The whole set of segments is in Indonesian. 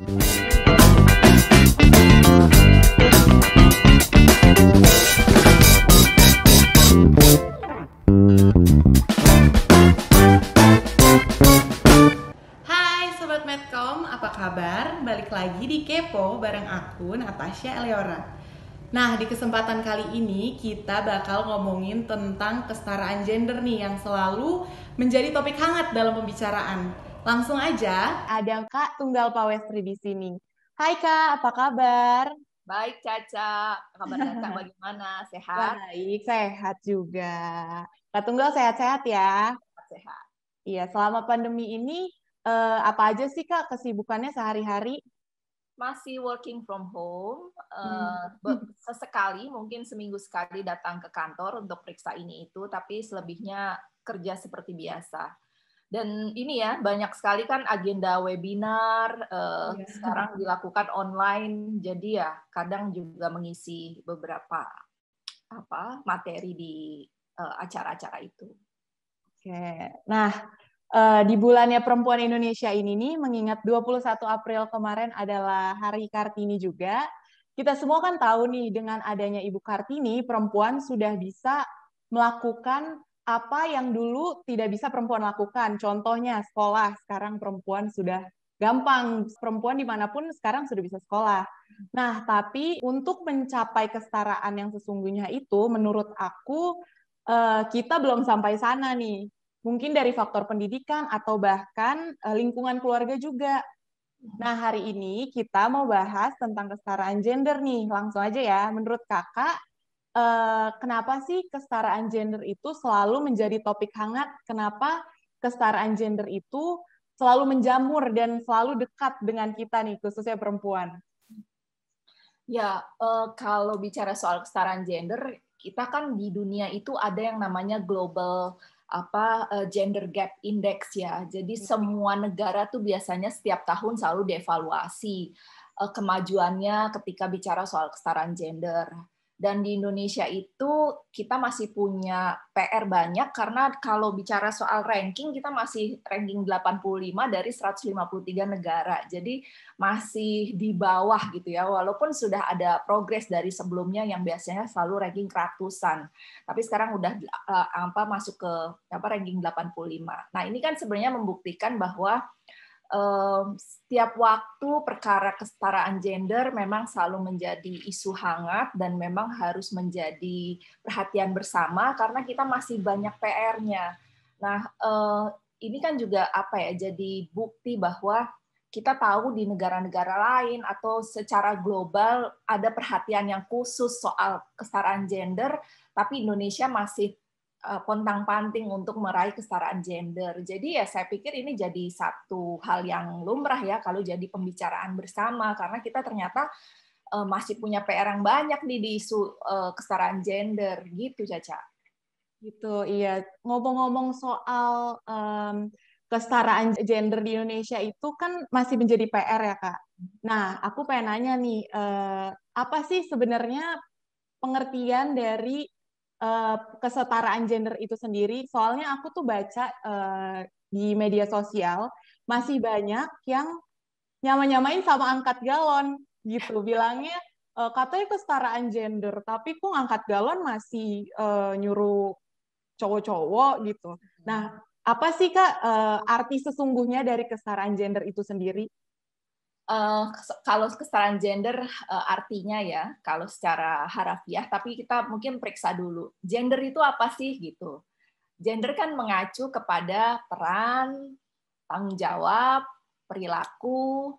Sobat apa Hai Medcom, kabar? Balik lagi di Kepo bareng aku Natasha Eleora. Nah, di kesempatan kali ini kita bakal ngomongin tentang kesetaraan gender nih yang selalu menjadi topik hangat dalam pembicaraan. Langsung aja. Ada Kak Tunggal Pawestri di sini. Hai Kak, apa kabar? Baik Caca, kabar Caca bagaimana? Sehat? Baik, sehat juga. Kak Tunggal sehat-sehat ya? Sehat. Iya, selama pandemi ini eh, apa aja sih Kak kesibukannya sehari-hari? masih working from home, eh, hmm. sesekali mungkin seminggu sekali datang ke kantor untuk periksa ini itu, tapi selebihnya kerja seperti biasa dan ini ya banyak sekali kan agenda webinar uh, eh, yeah. sekarang dilakukan online jadi ya kadang juga mengisi beberapa apa materi di eh, acara-acara itu. Oke. Okay. Nah, uh, di bulannya perempuan Indonesia ini nih mengingat 21 April kemarin adalah Hari Kartini juga. Kita semua kan tahu nih dengan adanya Ibu Kartini perempuan sudah bisa melakukan apa yang dulu tidak bisa perempuan lakukan. Contohnya sekolah, sekarang perempuan sudah gampang. Perempuan dimanapun sekarang sudah bisa sekolah. Nah, tapi untuk mencapai kesetaraan yang sesungguhnya itu, menurut aku, eh, kita belum sampai sana nih. Mungkin dari faktor pendidikan atau bahkan eh, lingkungan keluarga juga. Nah, hari ini kita mau bahas tentang kesetaraan gender nih. Langsung aja ya, menurut kakak, Eh, kenapa sih kesetaraan gender itu selalu menjadi topik hangat? Kenapa kesetaraan gender itu selalu menjamur dan selalu dekat dengan kita nih, khususnya perempuan? Ya, uh, kalau bicara soal kesetaraan gender, kita kan di dunia itu ada yang namanya global apa eh, gender gap index ya. Jadi iya. semua negara tuh biasanya setiap tahun selalu dievaluasi kemajuannya ketika bicara soal kesetaraan gender dan di Indonesia itu kita masih punya PR banyak karena kalau bicara soal ranking kita masih ranking 85 dari 153 negara. Jadi masih di bawah gitu ya. Walaupun sudah ada progres dari sebelumnya yang biasanya selalu ranking ratusan. Tapi sekarang udah eh, apa masuk ke apa ranking 85. Nah, ini kan sebenarnya membuktikan bahwa um, setiap waktu perkara kesetaraan gender memang selalu menjadi isu hangat dan memang harus menjadi perhatian bersama karena kita masih banyak PR-nya. Nah, uh, ini kan juga apa ya? Jadi bukti bahwa kita tahu di negara-negara lain atau secara global ada perhatian yang khusus soal kesetaraan gender, tapi Indonesia masih Eh, pontang-panting untuk meraih kesetaraan gender. Jadi ya saya pikir ini jadi satu hal yang lumrah ya kalau jadi pembicaraan bersama karena kita ternyata eh, masih punya PR yang banyak nih di isu eh, kesetaraan gender gitu Caca. Gitu iya. Ngomong-ngomong soal um, kesetaraan gender di Indonesia itu kan masih menjadi PR ya Kak. Nah, aku pengen nanya nih uh, apa sih sebenarnya pengertian dari Eh, kesetaraan gender itu sendiri. Soalnya aku tuh baca uh, di media sosial masih banyak yang nyama-nyamain sama angkat galon gitu bilangnya uh, katanya kesetaraan gender tapi kok angkat galon masih uh, nyuruh cowok-cowok gitu. Hmm. Nah, apa sih Kak uh, arti sesungguhnya dari kesetaraan gender itu sendiri? Eh, kalau kesetaraan gender uh, artinya ya kalau secara harafiah tapi kita mungkin periksa dulu gender itu apa sih gitu gender kan mengacu kepada peran tanggung jawab perilaku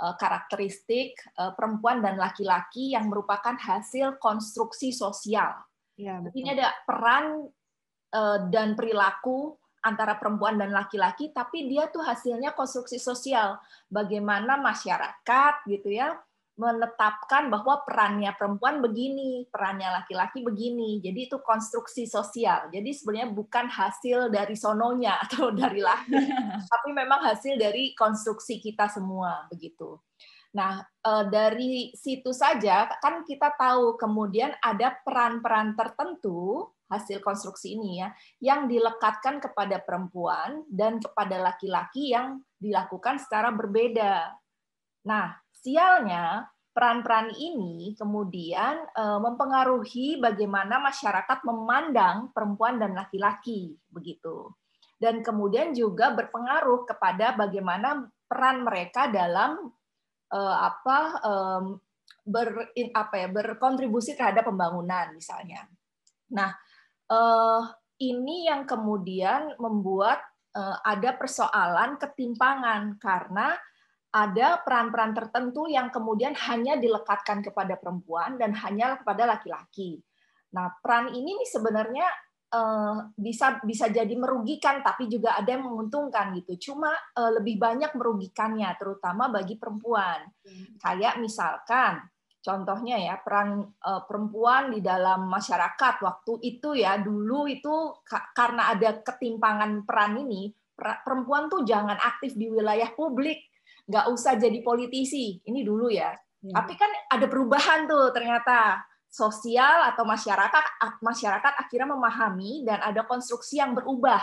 uh, karakteristik uh, perempuan dan laki-laki yang merupakan hasil konstruksi sosial ya, betul. ini ada peran uh, dan perilaku antara perempuan dan laki-laki, tapi dia tuh hasilnya konstruksi sosial. Bagaimana masyarakat gitu ya menetapkan bahwa perannya perempuan begini, perannya laki-laki begini. Jadi itu konstruksi sosial. Jadi sebenarnya bukan hasil dari sononya atau dari laki, tapi memang hasil dari konstruksi kita semua begitu. Nah, eh, dari situ saja kan kita tahu kemudian ada peran-peran tertentu hasil konstruksi ini ya, yang dilekatkan kepada perempuan dan kepada laki-laki yang dilakukan secara berbeda. Nah, sialnya peran-peran ini kemudian eh, mempengaruhi bagaimana masyarakat memandang perempuan dan laki-laki begitu. Dan kemudian juga berpengaruh kepada bagaimana peran mereka dalam eh, apa ber, apa ya berkontribusi terhadap pembangunan misalnya. Nah, Eh, ini yang kemudian membuat eh, ada persoalan ketimpangan karena ada peran-peran tertentu yang kemudian hanya dilekatkan kepada perempuan dan hanya kepada laki-laki. Nah, peran ini nih sebenarnya eh, bisa bisa jadi merugikan tapi juga ada yang menguntungkan gitu cuma lebih banyak merugikannya terutama bagi perempuan hmm. kayak misalkan contohnya ya peran uh, perempuan di dalam masyarakat waktu itu ya dulu itu karena ada ketimpangan peran ini perempuan tuh jangan aktif di wilayah publik nggak usah jadi politisi ini dulu ya hmm. tapi kan ada perubahan tuh ternyata sosial atau masyarakat masyarakat akhirnya memahami dan ada konstruksi yang berubah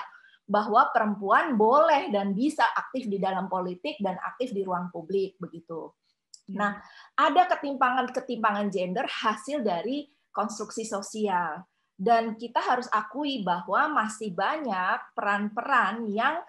bahwa perempuan boleh dan bisa aktif di dalam politik dan aktif di ruang publik begitu. Iya. Nah, ada ketimpangan-ketimpangan gender hasil dari konstruksi sosial. Dan kita harus akui bahwa masih banyak peran-peran yang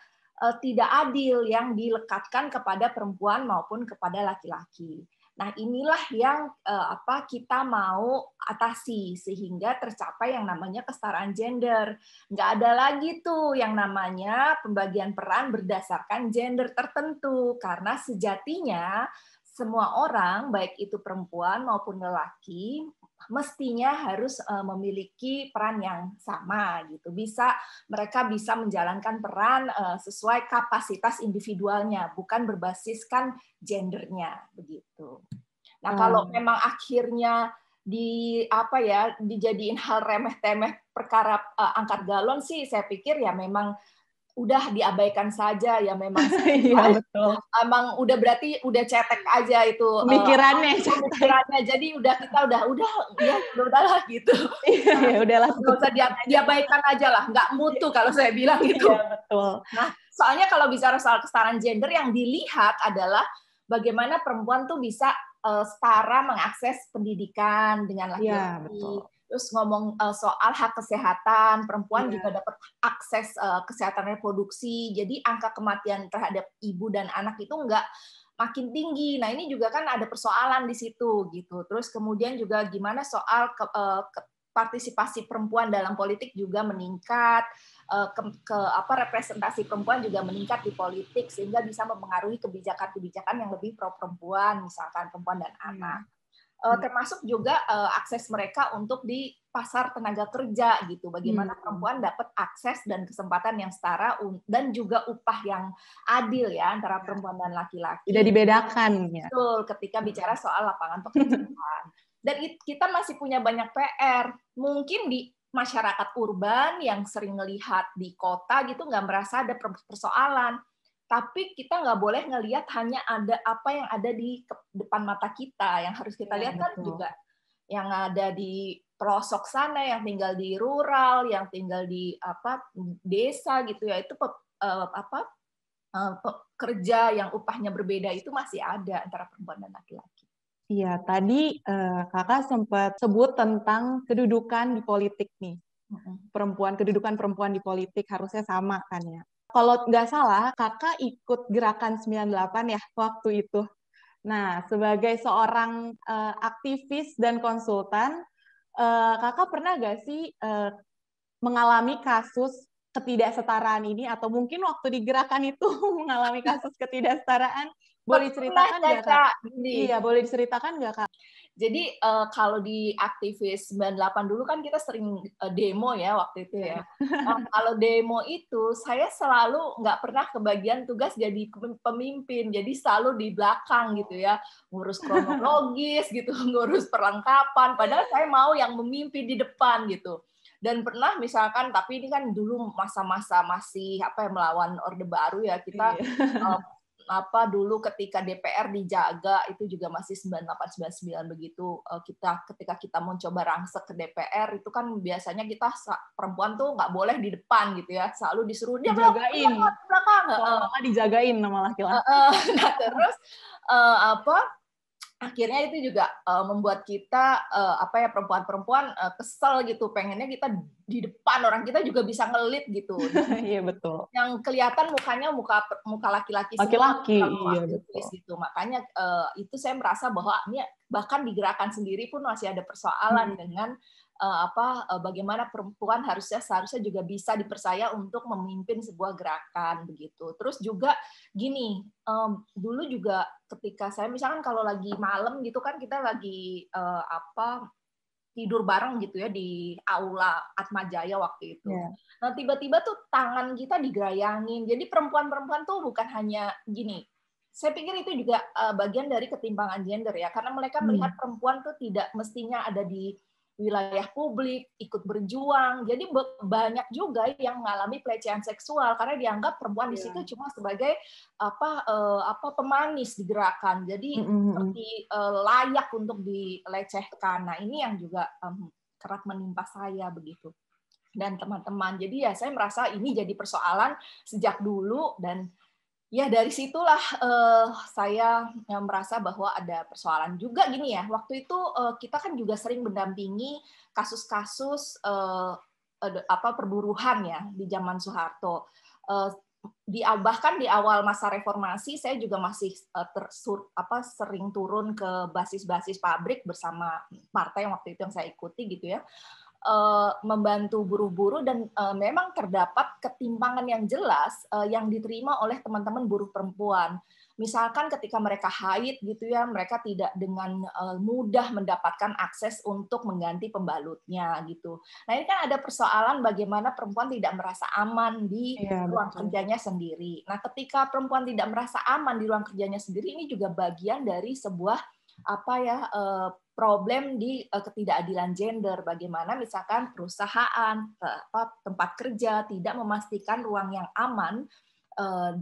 eh, tidak adil yang dilekatkan kepada perempuan maupun kepada laki-laki. Nah, inilah yang eh, apa kita mau atasi sehingga tercapai yang namanya kesetaraan gender. Nggak ada lagi tuh yang namanya pembagian peran berdasarkan gender tertentu karena sejatinya semua orang, baik itu perempuan maupun lelaki, mestinya harus eh, memiliki peran yang sama gitu. Bisa mereka bisa menjalankan peran eh, sesuai kapasitas individualnya, bukan berbasiskan gendernya begitu. Nah, hmm. kalau memang akhirnya di apa ya dijadiin hal remeh temeh perkara eh, angkat galon sih saya pikir ya memang udah diabaikan saja ya memang iya, betul. emang udah berarti udah cetek aja itu eh, pikirannya uh, pikirannya jadi udah kita udah udah ya udahlah gitu iya, ya, nah, ya udahlah nggak usah dia, diabaikan aja lah nggak mutu kalau saya bilang iya, gitu iya, betul nah soalnya kalau bicara soal kesetaraan gender yang dilihat adalah bagaimana perempuan tuh bisa uh, setara mengakses pendidikan dengan iya, laki-laki ya, betul terus ngomong uh, soal hak kesehatan perempuan yeah. juga dapat akses uh, kesehatan reproduksi jadi angka kematian terhadap ibu dan anak itu enggak makin tinggi nah ini juga kan ada persoalan di situ gitu terus kemudian juga gimana soal ke, uh, ke, partisipasi perempuan dalam politik juga meningkat ke, ke apa representasi perempuan juga meningkat di politik sehingga bisa mempengaruhi kebijakan-kebijakan yang lebih pro perempuan misalkan perempuan dan iya. anak uh, termasuk juga uh, akses mereka untuk di pasar tenaga kerja gitu. Bagaimana hmm. perempuan dapat akses dan kesempatan yang setara dan juga upah yang adil ya antara perempuan dan laki-laki. Tidak dibedakan ya. Betul, ketika bicara soal lapangan pekerjaan. dan kita masih punya banyak PR. Mungkin di masyarakat urban yang sering melihat di kota gitu nggak merasa ada persoalan tapi kita nggak boleh ngelihat hanya ada apa yang ada di depan mata kita yang harus kita ya, lihat kan betul. juga yang ada di pelosok sana yang tinggal di rural yang tinggal di apa desa gitu ya itu eh, apa eh, kerja yang upahnya berbeda itu masih ada antara perempuan dan laki-laki. Iya tadi eh, kakak sempat sebut tentang kedudukan di politik nih perempuan kedudukan perempuan di politik harusnya sama kan ya kalau nggak salah kakak ikut gerakan 98 ya waktu itu. Nah, sebagai seorang uh, aktivis dan konsultan, uh, kakak pernah nggak sih uh, mengalami kasus ketidaksetaraan ini atau mungkin waktu di gerakan itu mengalami kasus ketidaksetaraan? Boleh ceritakan nggak kak? Ya, iya, boleh diceritakan nggak kak? Jadi uh, kalau di aktivis 98 dulu kan kita sering uh, demo ya waktu itu ya. Nah, kalau demo itu saya selalu nggak pernah kebagian tugas jadi pemimpin, jadi selalu di belakang gitu ya, ngurus kronologis gitu, ngurus perlengkapan. Padahal saya mau yang memimpin di depan gitu dan pernah misalkan tapi ini kan dulu masa-masa masih apa ya melawan orde baru ya kita iya. Eh, apa dulu ketika DPR dijaga itu juga masih 98 99 begitu eh, kita ketika kita mau coba rangsek ke DPR itu kan biasanya kita perempuan tuh nggak boleh di depan gitu ya selalu disuruh dia dijagain belakang, eh, eh. dijagain nama laki-laki nah terus uh, apa akhirnya itu juga uh, membuat kita uh, apa ya perempuan-perempuan uh, kesel gitu pengennya kita di depan orang kita juga bisa ngelit gitu iya betul yang kelihatan mukanya muka muka laki-laki laki-laki iya betul gitu makanya uh, itu saya merasa bahwa ini bahkan di gerakan sendiri pun masih ada persoalan hmm. dengan uh, apa uh, bagaimana perempuan harusnya seharusnya juga bisa dipercaya untuk memimpin sebuah gerakan begitu. Terus juga gini, um, dulu juga ketika saya misalkan kalau lagi malam gitu kan kita lagi uh, apa tidur bareng gitu ya di aula Atma Jaya waktu itu. Yeah. Nah tiba-tiba tuh tangan kita digerayangin. Jadi perempuan-perempuan tuh bukan hanya gini. Saya pikir itu juga bagian dari ketimpangan gender ya, karena mereka hmm. melihat perempuan tuh tidak mestinya ada di wilayah publik, ikut berjuang. Jadi banyak juga yang mengalami pelecehan seksual karena dianggap perempuan yeah. di iya. situ cuma sebagai apa uh, apa pemanis di gerakan Jadi mm -hmm. seperti uh, layak untuk dilecehkan. Nah, ini yang juga um, kerap menimpa saya begitu dan teman-teman. Jadi ya saya merasa ini jadi persoalan sejak dulu dan ya dari situlah uh, saya eh, merasa bahwa ada persoalan juga gini ya. Waktu itu uh, kita kan juga sering mendampingi kasus-kasus uh, apa perburuhan ya di zaman Soeharto. Uh, di bahkan di awal masa reformasi saya juga masih uh, tersur, apa sering turun ke basis-basis pabrik bersama partai yang waktu itu yang saya ikuti gitu ya. Uh, Eh, membantu buru-buru dan eh, memang terdapat ketimpangan yang jelas eh, yang diterima oleh teman-teman buruh perempuan. Misalkan ketika mereka haid gitu ya, mereka tidak dengan mudah mendapatkan akses untuk mengganti pembalutnya gitu. Nah ini kan ada persoalan bagaimana perempuan tidak merasa aman di ya, ruang betul. kerjanya sendiri. Nah ketika perempuan tidak merasa aman di ruang kerjanya sendiri ini juga bagian dari sebuah apa ya eh, problem di eh, ketidakadilan gender bagaimana misalkan perusahaan eh, tempat kerja tidak memastikan ruang yang aman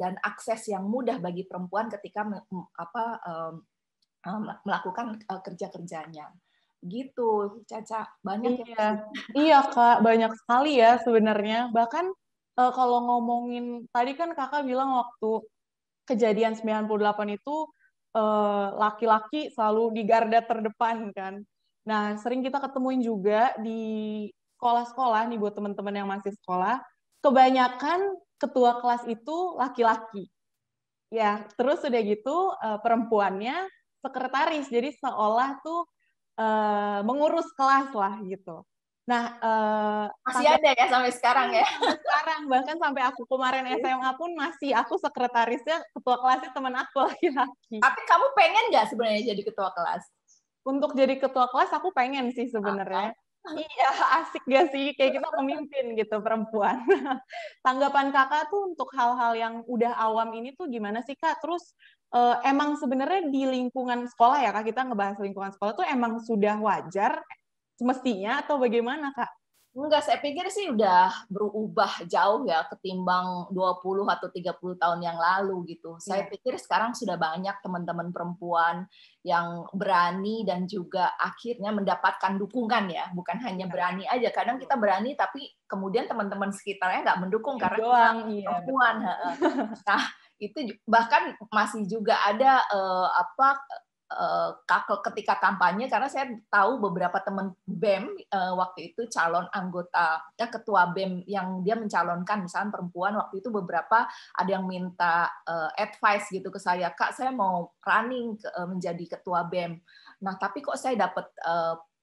dan akses yang mudah bagi perempuan ketika apa melakukan kerja kerjanya gitu Caca banyak ya, iya. ya iya kak banyak sekali ya sebenarnya bahkan kalau ngomongin tadi kan kakak bilang waktu kejadian 98 itu Eh, laki-laki uh, selalu di garda terdepan kan. Nah, sering kita ketemuin juga di sekolah-sekolah nih buat teman-teman yang masih sekolah, kebanyakan ketua kelas itu laki-laki. Ya, terus sudah gitu uh, perempuannya sekretaris. Jadi seolah tuh uh, mengurus kelas lah gitu. Nah, uh, masih ada ya sampai sekarang ya. Iya, sekarang bahkan sampai aku kemarin SMA pun masih aku sekretarisnya ketua kelasnya teman aku laki-laki. Tapi kamu pengen nggak sebenarnya jadi ketua kelas? Untuk jadi ketua kelas aku pengen sih sebenarnya. Ah, ah. Iya, asik gak sih? Kayak kita pemimpin gitu, perempuan. Tanggapan kakak tuh untuk hal-hal yang udah awam ini tuh gimana sih, Kak? Terus eh, emang sebenarnya di lingkungan sekolah ya, Kak, kita ngebahas lingkungan sekolah tuh emang sudah wajar semestinya atau bagaimana kak? Enggak, saya pikir sih udah berubah jauh ya ketimbang 20 atau 30 tahun yang lalu gitu. Saya iya. pikir sekarang sudah banyak teman-teman perempuan yang berani dan juga akhirnya mendapatkan dukungan ya. Bukan hanya iya. berani aja, kadang kita berani tapi kemudian teman-teman sekitarnya nggak mendukung karena Doang, kita iya, perempuan. Nah, itu bahkan masih juga ada uh, apa Eh, ketika kampanye karena saya tahu beberapa teman BEM eh, waktu itu calon anggota ya, ketua BEM yang dia mencalonkan misalnya perempuan waktu itu beberapa ada yang minta advice gitu ke saya kak saya mau running menjadi ketua BEM nah tapi kok saya dapat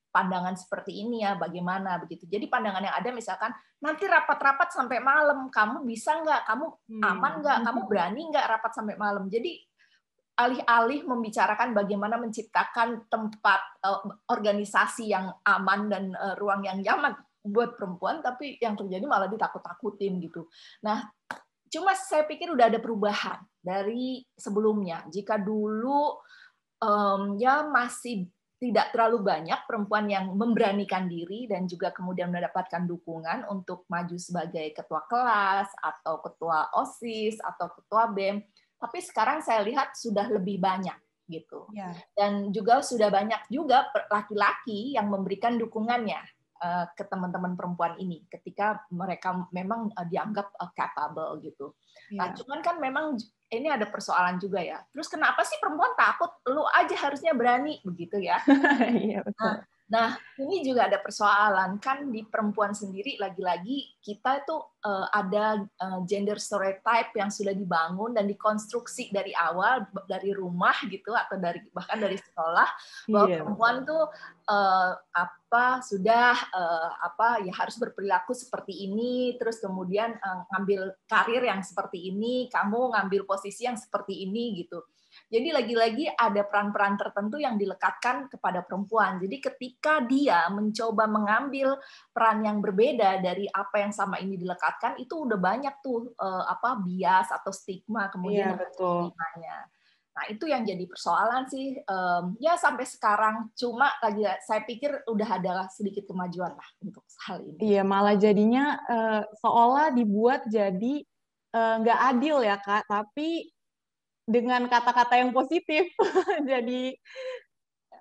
pandangan seperti ini ya bagaimana begitu jadi pandangan yang ada misalkan nanti rapat-rapat sampai malam kamu bisa nggak kamu hmm. aman nggak kamu berani nggak rapat sampai malam jadi alih-alih membicarakan bagaimana menciptakan tempat eh, organisasi yang aman dan eh, ruang yang nyaman buat perempuan, tapi yang terjadi malah ditakut-takutin gitu. Nah, cuma saya pikir udah ada perubahan dari sebelumnya. Jika dulu um, ya masih tidak terlalu banyak perempuan yang memberanikan diri dan juga kemudian mendapatkan dukungan untuk maju sebagai ketua kelas atau ketua OSIS atau ketua BEM tapi sekarang saya lihat sudah lebih banyak gitu. Ya. Dan juga sudah banyak juga laki-laki yang memberikan dukungannya uh, ke teman-teman perempuan ini ketika mereka memang uh, dianggap uh, capable gitu. Nah, ya. Nah, cuman kan memang ini ada persoalan juga ya. Terus kenapa sih perempuan takut? Lu aja harusnya berani begitu ya. Iya, nah, Nah, ini juga ada persoalan kan di perempuan sendiri lagi-lagi kita itu uh, ada uh, gender stereotype yang sudah dibangun dan dikonstruksi dari awal dari rumah gitu atau dari bahkan dari sekolah bahwa yeah. perempuan tuh uh, apa sudah uh, apa ya harus berperilaku seperti ini, terus kemudian uh, ngambil karir yang seperti ini, kamu ngambil posisi yang seperti ini gitu. Jadi lagi-lagi ada peran-peran tertentu yang dilekatkan kepada perempuan. Jadi ketika dia mencoba mengambil peran yang berbeda dari apa yang sama ini dilekatkan, itu udah banyak tuh eh, apa bias atau stigma kemudian yeah, betul. Nah, itu yang jadi persoalan sih. Um, ya sampai sekarang cuma lagi saya pikir udah ada sedikit kemajuan lah untuk hal ini. Iya, malah jadinya uh, seolah dibuat jadi eh, nggak uh, adil ya, Kak, tapi dengan kata-kata yang positif jadi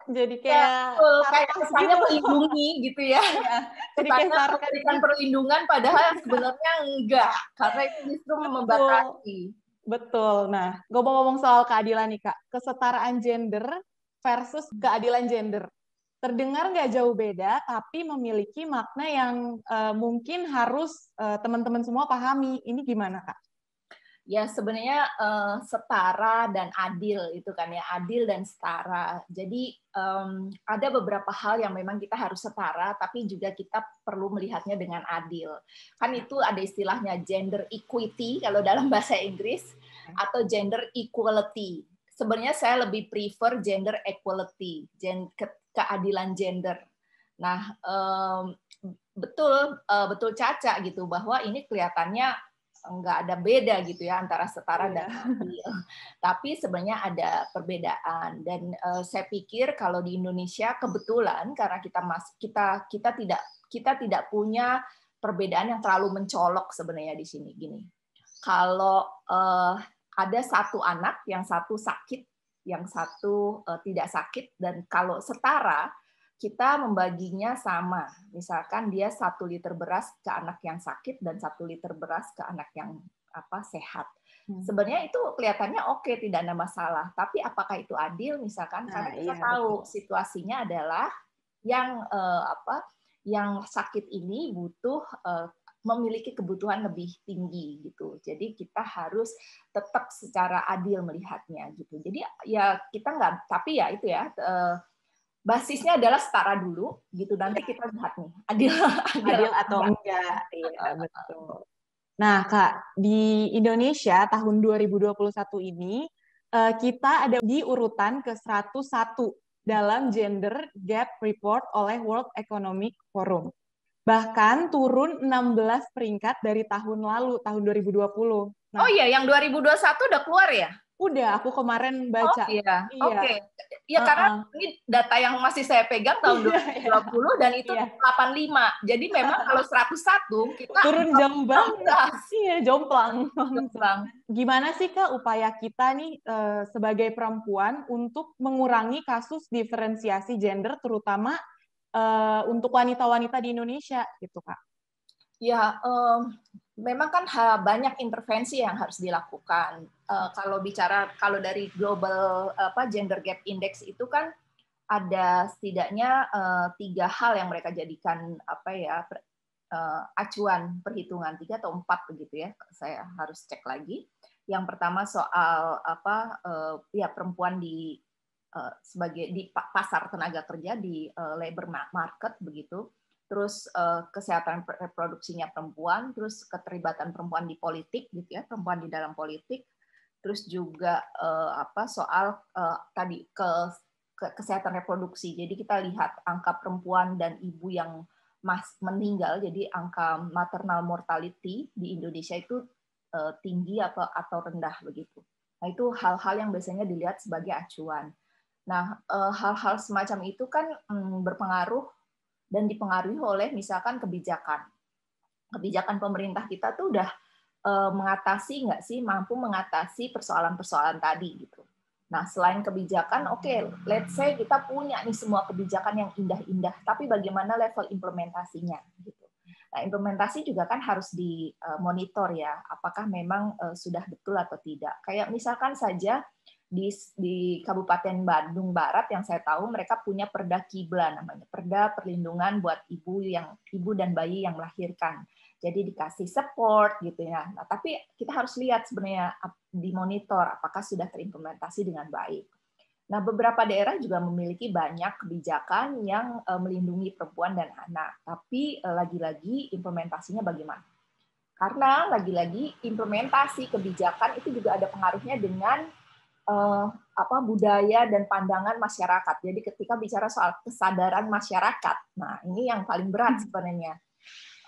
jadi kayak ya, kayak kesannya gitu. melindungi gitu ya, iya, jadi kayak sarkas perlindungan padahal sebenarnya enggak karena itu justru membatasi betul nah gue mau ngomong soal keadilan nih kak kesetaraan gender versus keadilan gender terdengar nggak jauh beda tapi memiliki makna yang uh, mungkin harus teman eh, teman-teman semua pahami ini gimana kak ya sebenarnya uh, setara dan adil itu kan ya adil dan setara jadi um, ada beberapa hal yang memang kita harus setara tapi juga kita perlu melihatnya dengan adil kan itu ada istilahnya gender equity kalau dalam bahasa Inggris atau gender equality sebenarnya saya lebih prefer gender equality gen ke keadilan gender nah um, betul uh, betul Caca gitu bahwa ini kelihatannya nggak ada beda gitu ya antara setara yeah. dan adil. Tapi sebenarnya ada perbedaan dan uh, saya pikir kalau di Indonesia kebetulan karena kita mas kita kita tidak kita tidak punya perbedaan yang terlalu mencolok sebenarnya di sini gini. Kalau uh, ada satu anak yang satu sakit, yang satu uh, tidak sakit dan kalau setara kita membaginya sama. Misalkan dia satu liter beras ke anak yang sakit dan satu liter beras ke anak yang apa sehat. Hmm. Sebenarnya itu kelihatannya oke, okay, tidak ada masalah. Tapi apakah itu adil? Misalkan nah, karena kita iya, tahu betul. situasinya adalah yang eh, apa, yang sakit ini butuh eh, memiliki kebutuhan lebih tinggi gitu. Jadi kita harus tetap secara adil melihatnya gitu. Jadi ya kita nggak, tapi ya itu ya. Eh, basisnya adalah setara dulu gitu nanti kita lihat nih adil adil atau enggak iya betul nah kak di Indonesia tahun 2021 ini eh, kita ada di urutan ke 101 dalam Gender Gap Report oleh World Economic Forum. Bahkan turun 16 peringkat dari tahun lalu, tahun 2020. Nah, oh iya, yang 2021 udah keluar ya? Udah, aku kemarin oh, baca. Oh, iya. iya. Oke. Okay. Ya uh -uh. karena ini data yang masih saya pegang tahun 2020 iya, iya. dan itu iya. 85. Jadi memang kalau 101 kita turun jauh banget. Iya, jomplang. jomplang. Gimana sih Kak upaya kita nih eh, sebagai perempuan untuk mengurangi kasus diferensiasi gender terutama eh, untuk wanita-wanita di Indonesia gitu, Kak? Ya, um, memang kan banyak intervensi yang harus dilakukan. Eh, kalau bicara kalau dari global apa gender gap index itu kan ada setidaknya eh, tiga hal yang mereka jadikan apa ya eh, acuan perhitungan tiga atau empat begitu ya. Saya harus cek lagi. Yang pertama soal apa ya perempuan di sebagai di pasar tenaga kerja di labor market begitu terus uh, kesehatan reproduksinya perempuan, terus keterlibatan perempuan di politik gitu ya, perempuan di dalam politik, terus juga uh, apa soal uh, tadi ke, ke kesehatan reproduksi. Jadi kita lihat angka perempuan dan ibu yang mas meninggal, jadi angka maternal mortality di Indonesia itu uh, tinggi atau atau rendah begitu. Nah itu hal-hal yang biasanya dilihat sebagai acuan. Nah hal-hal semacam itu kan mm, berpengaruh dan dipengaruhi oleh misalkan kebijakan. Kebijakan pemerintah kita tuh udah eh, mengatasi nggak sih mampu mengatasi persoalan-persoalan tadi gitu. Nah, selain kebijakan, oke, okay, let's say kita punya nih semua kebijakan yang indah-indah, tapi bagaimana level implementasinya gitu. Nah, implementasi juga kan harus dimonitor eh, ya, apakah memang eh, sudah betul atau tidak. Kayak misalkan saja di, di Kabupaten Bandung Barat yang saya tahu mereka punya perda kibla namanya perda perlindungan buat ibu yang ibu dan bayi yang melahirkan jadi dikasih support gitu ya nah, tapi kita harus lihat sebenarnya dimonitor apakah sudah terimplementasi dengan baik nah beberapa daerah juga memiliki banyak kebijakan yang e, melindungi perempuan dan anak tapi e, lagi-lagi implementasinya bagaimana karena lagi-lagi implementasi kebijakan itu juga ada pengaruhnya dengan uh, apa budaya dan pandangan masyarakat. Jadi ketika bicara soal kesadaran masyarakat, nah ini yang paling berat hmm. sebenarnya.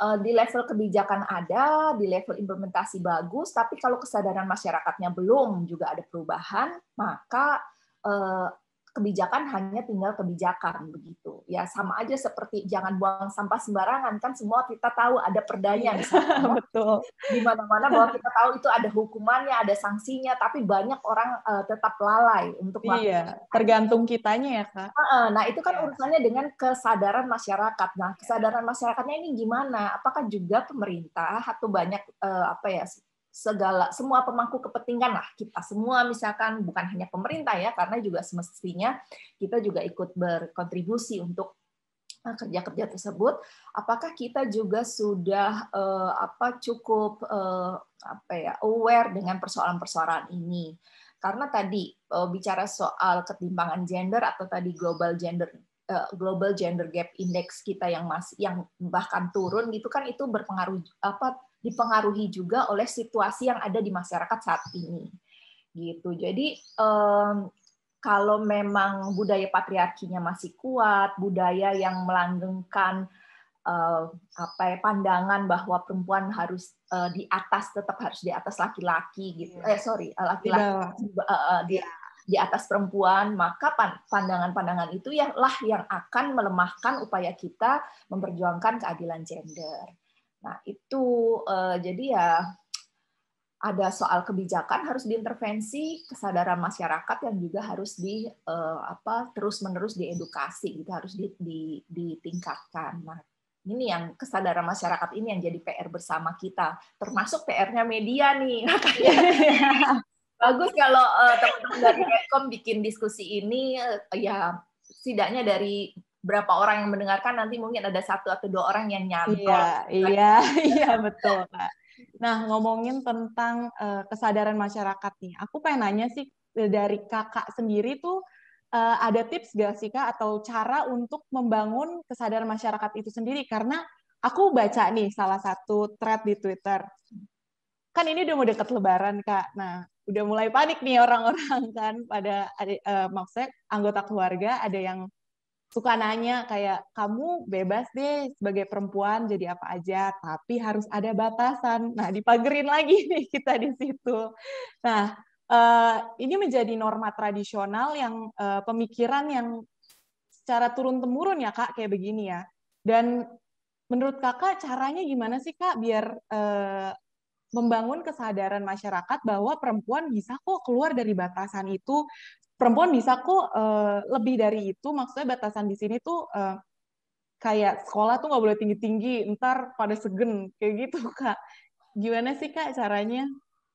Uh, di level kebijakan ada, di level implementasi bagus, tapi kalau kesadaran masyarakatnya belum juga ada perubahan, maka uh, kebijakan hanya tinggal kebijakan begitu ya sama aja seperti jangan buang sampah sembarangan kan semua kita tahu ada perdanya iya, ya. betul di mana-mana bahwa kita tahu itu ada hukumannya ada sanksinya tapi banyak orang uh, tetap lalai untuk iya makan. tergantung kitanya ya kak nah itu kan iya. urusannya dengan kesadaran masyarakat nah kesadaran masyarakatnya ini gimana apakah juga pemerintah atau banyak uh, apa ya segala semua pemangku kepentingan lah kita semua misalkan bukan hanya pemerintah ya karena juga semestinya kita juga ikut berkontribusi untuk eh, kerja-kerja tersebut apakah kita juga sudah eh, apa cukup eh, apa ya aware dengan persoalan-persoalan ini karena tadi eh, bicara soal ketimpangan gender atau tadi global gender eh, global gender gap index kita yang masih yang bahkan turun gitu kan itu berpengaruh apa dipengaruhi juga oleh situasi yang ada di masyarakat saat ini gitu jadi um, kalau memang budaya patriarkinya masih kuat budaya yang melanggengkan uh, apa ya, pandangan bahwa perempuan harus uh, di atas tetap harus di atas laki-laki gitu yeah. eh sorry eh, laki-laki uh, uh, di iya. di atas perempuan maka pandangan-pandangan itu ya lah yang akan melemahkan upaya kita memperjuangkan keadilan gender Nah, itu uh, jadi ya ada soal kebijakan harus diintervensi, kesadaran masyarakat yang juga harus di uh, apa terus-menerus diedukasi gitu, harus di, di, ditingkatkan. Nah, ini yang kesadaran masyarakat ini yang jadi PR bersama kita, termasuk PR-nya media nih. Bagus kalau teman eh, teman-teman dari rekom bikin diskusi ini uh, ya setidaknya dari berapa orang yang mendengarkan nanti mungkin ada satu atau dua orang yang nyantol. Iya, iya, iya, iya betul, Kak. Nah, ngomongin tentang uh, kesadaran masyarakat nih. Aku pengen nanya sih eh, dari Kakak sendiri tuh uh, ada tips gak sih Kak atau cara untuk membangun kesadaran masyarakat itu sendiri karena aku baca nih salah satu thread di Twitter. Kan ini udah mau deket lebaran, Kak. Nah, udah mulai panik nih orang-orang kan pada uh, maksudnya anggota keluarga ada yang suka nanya kayak kamu bebas deh sebagai perempuan jadi apa aja tapi harus ada batasan nah dipagerin lagi nih kita di situ nah eh, ini menjadi norma tradisional yang eh, pemikiran yang secara turun temurun ya kak kayak begini ya dan menurut kakak caranya gimana sih kak biar eh, membangun kesadaran masyarakat bahwa perempuan bisa kok keluar dari batasan itu perempuan bisa kok uh, lebih dari itu maksudnya batasan di sini tuh uh, kayak sekolah tuh nggak boleh tinggi tinggi ntar pada segen kayak gitu kak gimana sih kak caranya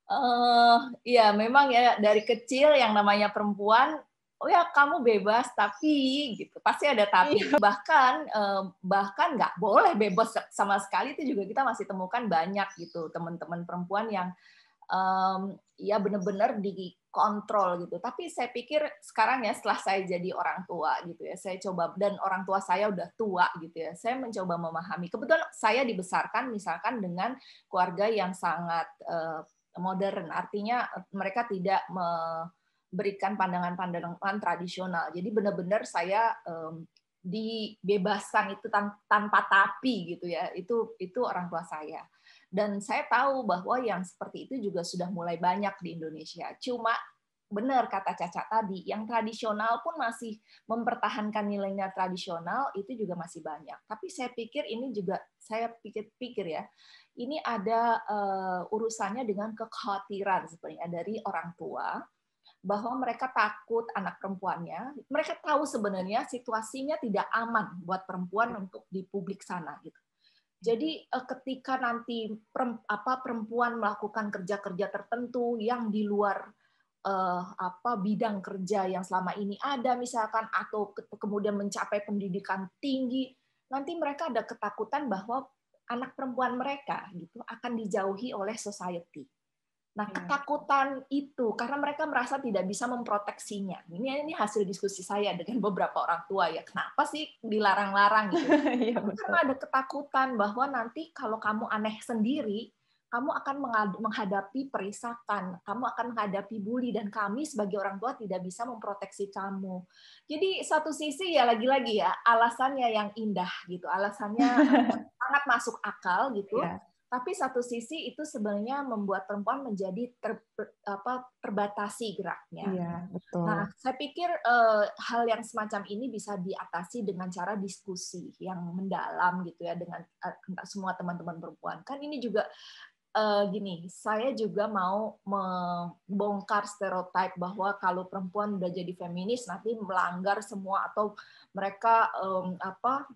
uh, ya memang ya dari kecil yang namanya perempuan oh ya kamu bebas tapi gitu pasti ada tapi iya. bahkan uh, bahkan nggak boleh bebas sama sekali itu juga kita masih temukan banyak gitu teman-teman perempuan yang um, ya benar-benar di kontrol gitu. Tapi saya pikir sekarang ya setelah saya jadi orang tua gitu ya, saya coba dan orang tua saya udah tua gitu ya, saya mencoba memahami. Kebetulan saya dibesarkan misalkan dengan keluarga yang sangat uh, modern, artinya eh, mereka tidak memberikan pandangan-pandangan tradisional. Jadi benar-benar saya um, dibebaskan itu tanpa tapi gitu ya. Itu itu orang tua saya. Dan saya tahu bahwa yang seperti itu juga sudah mulai banyak di Indonesia. Cuma benar kata Caca tadi, yang tradisional pun masih mempertahankan nilainya tradisional itu juga masih banyak. Tapi saya pikir ini juga saya pikir-pikir ya, ini ada uh, urusannya dengan kekhawatiran sebenarnya dari orang tua bahwa mereka takut anak perempuannya, mereka tahu sebenarnya situasinya tidak aman buat perempuan untuk di publik sana gitu. Jadi eh, ketika nanti apa perempuan melakukan kerja-kerja tertentu yang di luar Uh, apa bidang kerja yang selama ini ada misalkan atau ke kemudian mencapai pendidikan tinggi nanti mereka ada ketakutan bahwa anak perempuan mereka gitu akan dijauhi oleh society Nah, hmm. ketakutan itu karena mereka merasa tidak bisa memproteksinya. Ini ini hasil diskusi saya dengan beberapa orang tua ya. Kenapa sih dilarang-larang gitu? ya, karena ada ketakutan bahwa nanti kalau kamu aneh sendiri, kamu akan menghadapi perisakan, kamu akan menghadapi bully dan kami sebagai orang tua tidak bisa memproteksi kamu. Jadi satu sisi ya lagi-lagi ya alasannya yang indah gitu, alasannya eh, sangat masuk akal gitu. Ya. Tapi satu sisi itu sebenarnya membuat perempuan menjadi ter, apa, terbatasi geraknya. Iya, betul. Nah, saya pikir uh, hal yang semacam ini bisa diatasi dengan cara diskusi yang mendalam gitu ya dengan uh, semua teman-teman perempuan. Kan ini juga uh, gini, saya juga mau membongkar stereotip bahwa kalau perempuan udah jadi feminis nanti melanggar semua atau mereka um, apa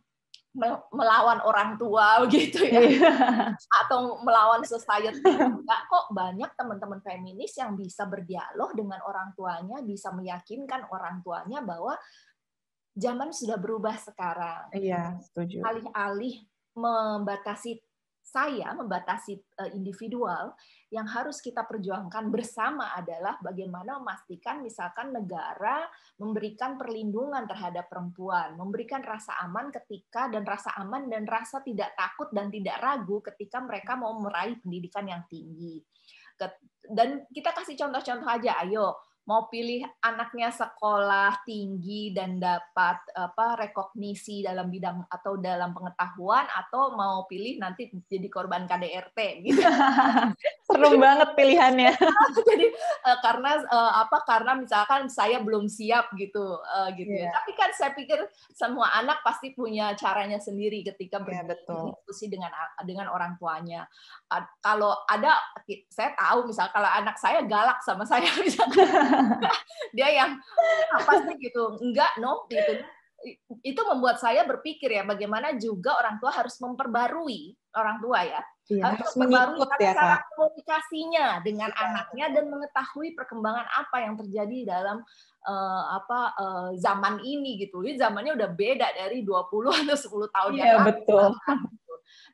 melawan orang tua gitu ya iya. atau melawan society enggak kok banyak teman-teman feminis yang bisa berdialog dengan orang tuanya bisa meyakinkan orang tuanya bahwa zaman sudah berubah sekarang iya setuju alih-alih membatasi saya membatasi eh, individual yang harus kita perjuangkan bersama adalah bagaimana memastikan misalkan negara memberikan perlindungan terhadap perempuan, memberikan rasa aman ketika dan rasa aman dan rasa tidak takut dan tidak ragu ketika mereka mau meraih pendidikan yang tinggi. Dan kita kasih contoh-contoh aja, ayo mau pilih anaknya sekolah tinggi dan dapat apa rekognisi dalam bidang atau dalam pengetahuan atau mau pilih nanti jadi korban KDRT gitu. Seru banget pilihannya. jadi eh, karena eh, apa karena misalkan saya belum siap gitu eh, gitu. Yeah. Tapi kan saya pikir semua anak pasti punya caranya sendiri ketika iya, berdiskusi dengan dengan orang tuanya. Kalau ada saya tahu misalkan kalau anak saya galak sama saya misalkan dia yang ah, apa sih gitu enggak no gitu itu membuat saya berpikir ya bagaimana juga orang tua harus memperbarui orang tua ya Ya, harus memperbarui ya, cara komunikasinya dengan ya. anaknya dan mengetahui perkembangan apa yang terjadi dalam uh, apa uh, zaman ini gitu. Jadi zamannya udah beda dari 20 atau 10 tahun ya, yang iya, lalu. Gitu.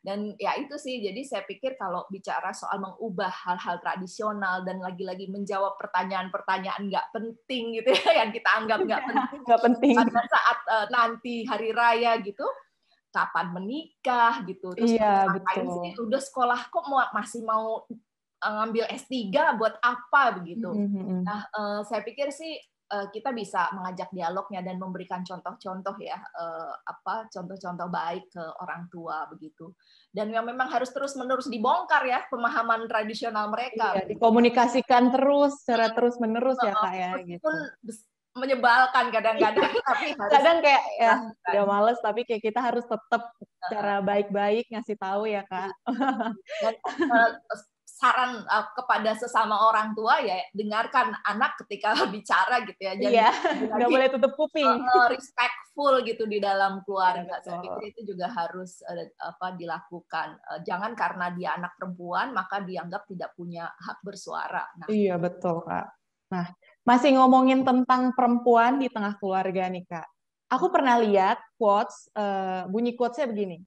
Dan ya itu sih, jadi saya pikir kalau bicara soal mengubah hal-hal tradisional dan lagi-lagi menjawab pertanyaan-pertanyaan nggak penting gitu ya, yang kita anggap nggak iya, penting, nggak penting pada saat uh, nanti hari raya gitu, kapan menikah gitu, terus iya, betul. sih udah sekolah kok mau masih mau eh, ngambil S3 buat apa begitu. Mm -hmm. Mm-hmm. Nah, uh, saya pikir sih Eh, kita bisa mengajak dialognya dan memberikan contoh-contoh ya eh, apa contoh-contoh baik ke orang tua begitu dan yang memang harus terus menerus dibongkar ya pemahaman tradisional mereka iya, dikomunikasikan terus secara iya. terus menerus ya kak ya gitu menyebalkan kadang-kadang iya. tapi harus kadang kayak ya udah males tapi kayak kita harus tetap iya. cara baik-baik ngasih tahu ya kak dan, eh, saran uh, kepada sesama orang tua ya dengarkan anak ketika bicara gitu ya. Jadi yeah, nggak boleh tutup kuping. Uh, respectful gitu di dalam keluarga. Saya pikir itu juga harus uh, apa dilakukan. Uh, jangan karena dia anak perempuan maka dianggap tidak punya hak bersuara. Nah, iya gitu. betul kak. Nah masih ngomongin tentang perempuan di tengah keluarga nih kak. Aku pernah lihat quotes uh, bunyi quotesnya begini.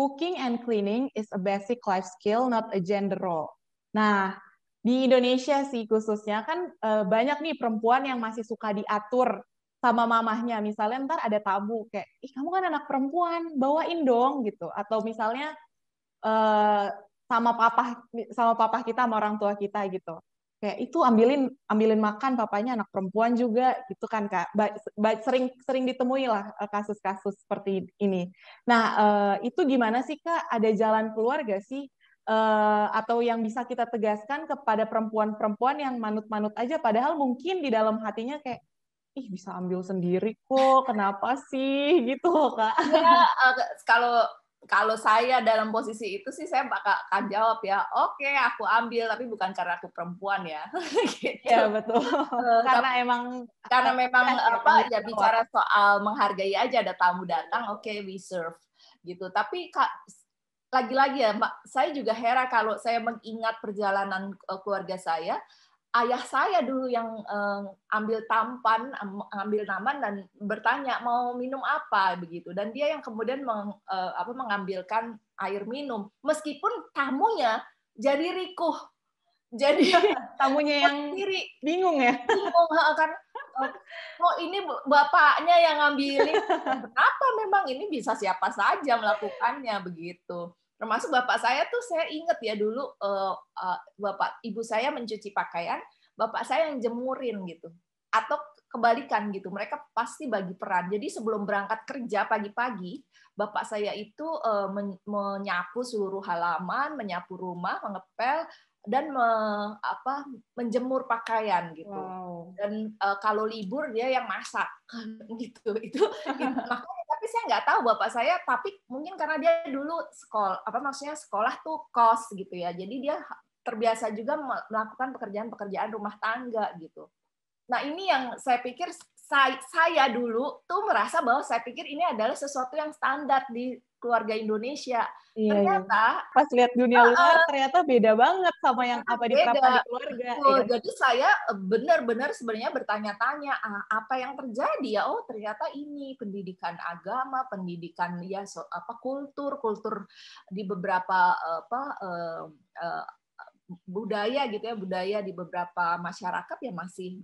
Cooking and cleaning is a basic life skill, not a gender role. Nah, di Indonesia sih khususnya kan eh, banyak nih perempuan yang masih suka diatur sama mamahnya. Misalnya ntar ada tamu kayak, ih kamu kan anak perempuan, bawain dong gitu. Atau misalnya eh, sama papa sama papa kita sama orang tua kita gitu. Kayak itu ambilin ambilin makan papanya anak perempuan juga gitu kan kak. Ba, ba, sering sering ditemui lah eh, kasus-kasus seperti ini. Nah itu gimana sih kak? Ada jalan keluar gak sih Eh, atau yang bisa kita tegaskan kepada perempuan-perempuan yang manut-manut aja padahal mungkin di dalam hatinya kayak ih bisa ambil sendiri kok kenapa sih gitu loh kak ya kalau kalau saya dalam posisi itu sih saya bakal akan jawab ya oke okay, aku ambil tapi bukan karena aku perempuan ya gitu. ya betul eh, karena tapi, emang karena memang apa ya bicara soal menghargai aja ada tamu datang oke okay, we serve gitu tapi kak lagi-lagi ya Mbak, saya juga hera kalau saya mengingat perjalanan eh, keluarga saya, ayah saya dulu yang eh, ambil tampan, ambil naman dan bertanya mau minum apa begitu dan dia yang kemudian meng, eh, apa mengambilkan air minum meskipun tamunya jadi rikuh. Jadi tamunya yang sendiri bingung ya. Bingung kan oh ini bapaknya yang ngambilin. Nah, kenapa memang ini bisa siapa saja melakukannya begitu. Termasuk bapak saya tuh saya inget ya dulu uh, uh, bapak ibu saya mencuci pakaian, bapak saya yang jemurin gitu. Atau kebalikan gitu. Mereka pasti bagi peran. Jadi sebelum berangkat kerja pagi-pagi, bapak saya itu uh, men menyapu seluruh halaman, menyapu rumah, mengepel, dan me, apa menjemur pakaian gitu wow. dan e, kalau libur dia yang masak gitu itu makanya tapi saya nggak tahu bapak saya tapi mungkin karena dia dulu sekolah apa maksudnya sekolah tuh kos gitu ya jadi dia terbiasa juga melakukan pekerjaan-pekerjaan rumah tangga gitu nah ini yang saya pikir saya, saya dulu tuh merasa bahwa saya pikir ini adalah sesuatu yang standar di keluarga Indonesia. Iya, iya. ternyata iya. pas lihat dunia uh, luar ternyata beda banget sama yang apa di keluarga. Oh, Iya. Kan? Jadi saya eh, benar-benar sebenarnya bertanya-tanya ah, apa yang terjadi ya. Oh ternyata ini pendidikan agama, pendidikan ya so, apa kultur, kultur di beberapa eh, apa. Uh, uh, budaya gitu ya budaya di beberapa masyarakat ya masih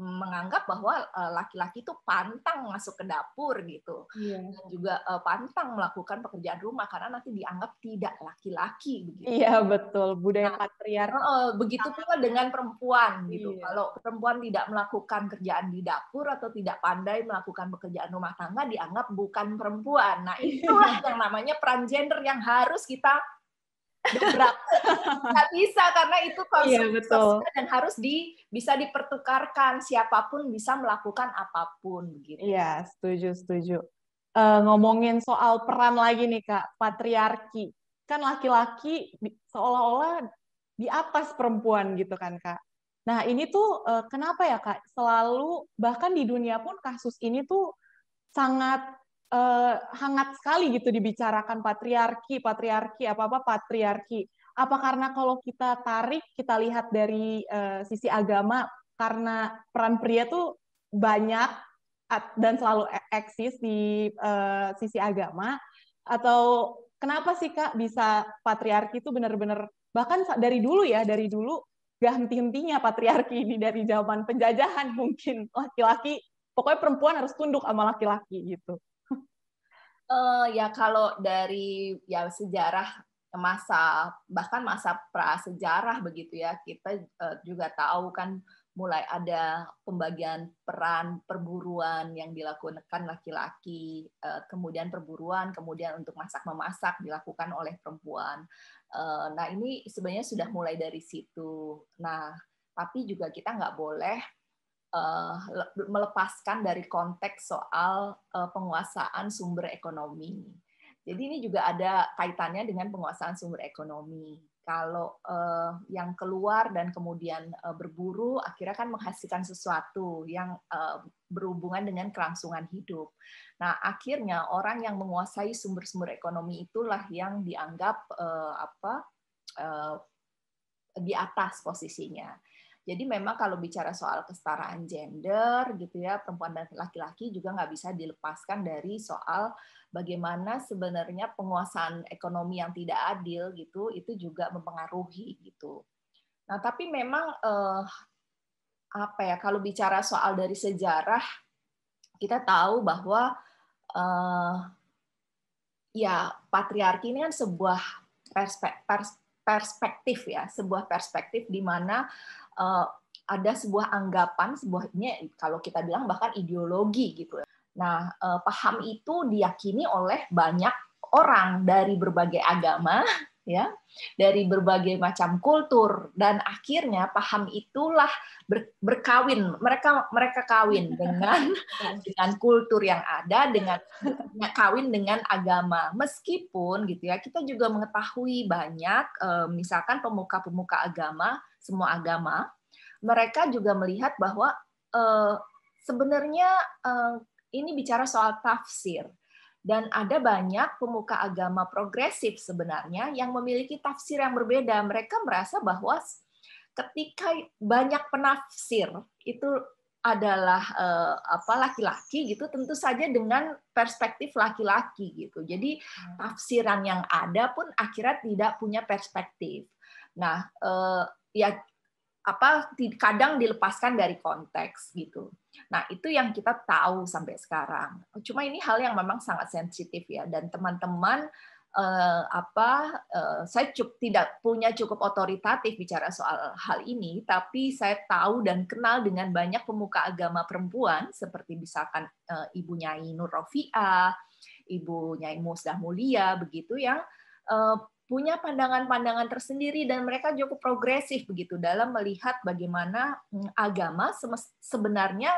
menganggap bahwa eh, laki-laki itu pantang masuk ke dapur gitu yeah. dan juga eh, pantang melakukan pekerjaan rumah karena nanti dianggap tidak laki-laki begitu. Iya yeah, betul budaya nah, patriarki. Uh, begitu pula dengan perempuan gitu. Yeah. Kalau perempuan tidak melakukan kerjaan di dapur atau tidak pandai melakukan pekerjaan rumah tangga dianggap bukan perempuan. Nah iya. itulah yang namanya peran gender yang harus kita dobrak nggak bisa karena itu konsumsi iya, betul. dan harus di bisa dipertukarkan siapapun bisa melakukan apapun begitu iya setuju setuju uh, ngomongin soal peran lagi nih kak patriarki kan laki-laki seolah-olah di atas perempuan gitu kan kak nah ini tuh eh, kenapa ya kak selalu bahkan di dunia pun kasus ini tuh sangat uh, hangat sekali gitu dibicarakan patriarki, patriarki apa-apa patriarki. Apa karena kalau kita tarik, kita lihat dari uh, sisi agama karena peran pria tuh banyak dan selalu e, eksis di uh, sisi agama atau kenapa sih kak bisa patriarki itu benar-benar bahkan dari dulu ya dari dulu gak henti-hentinya patriarki ini dari zaman penjajahan mungkin laki-laki pokoknya perempuan harus tunduk sama laki-laki gitu Uh, ya kalau dari ya sejarah masa bahkan masa prasejarah begitu ya kita uh, juga tahu kan mulai ada pembagian peran perburuan yang dilakukan laki-laki uh, kemudian perburuan kemudian untuk masak memasak dilakukan oleh perempuan uh, nah ini sebenarnya sudah mulai dari situ nah tapi juga kita nggak boleh uh, melepaskan dari konteks soal uh, penguasaan sumber ekonomi. Jadi ini juga ada kaitannya dengan penguasaan sumber ekonomi. Kalau uh, yang keluar dan kemudian uh, berburu, akhirnya kan menghasilkan sesuatu yang uh, berhubungan dengan kelangsungan hidup. Nah, akhirnya orang yang menguasai sumber-sumber ekonomi itulah yang dianggap uh, apa uh, di atas posisinya. Jadi memang kalau bicara soal kesetaraan gender gitu ya, perempuan dan laki-laki juga nggak bisa dilepaskan dari soal bagaimana sebenarnya penguasaan ekonomi yang tidak adil gitu itu juga mempengaruhi gitu. Nah, tapi memang eh, apa ya kalau bicara soal dari sejarah kita tahu bahwa eh, ya patriarki ini kan sebuah perspektif perspektif ya, sebuah perspektif di mana uh, ada sebuah anggapan, sebuahnya kalau kita bilang bahkan ideologi gitu. Nah, uh, paham itu diyakini oleh banyak orang dari berbagai agama ya dari berbagai macam kultur dan akhirnya paham itulah ber, berkawin mereka mereka kawin dengan dengan kultur yang ada dengan kawin dengan agama meskipun gitu ya kita juga mengetahui banyak eh, misalkan pemuka-pemuka agama semua agama mereka juga melihat bahwa eh, sebenarnya eh, ini bicara soal tafsir dan ada banyak pemuka agama progresif sebenarnya yang memiliki tafsir yang berbeda. Mereka merasa bahwa ketika banyak penafsir itu adalah eh, apa laki-laki gitu tentu saja dengan perspektif laki-laki gitu. Jadi hmm. tafsiran yang ada pun akhirnya tidak punya perspektif. Nah, eh, ya apa kadang dilepaskan dari konteks gitu. Nah, itu yang kita tahu sampai sekarang. Cuma ini hal yang memang sangat sensitif ya dan teman-teman eh, apa eh, saya cukup tidak punya cukup otoritatif bicara soal hal ini, tapi saya tahu dan kenal dengan banyak pemuka agama perempuan seperti misalkan eh, Ibu Nyai Nur Rofia, Ibu Nyai Musdah Mulia begitu yang eh, punya pandangan-pandangan tersendiri dan mereka cukup progresif begitu dalam melihat bagaimana mm, agama sebenarnya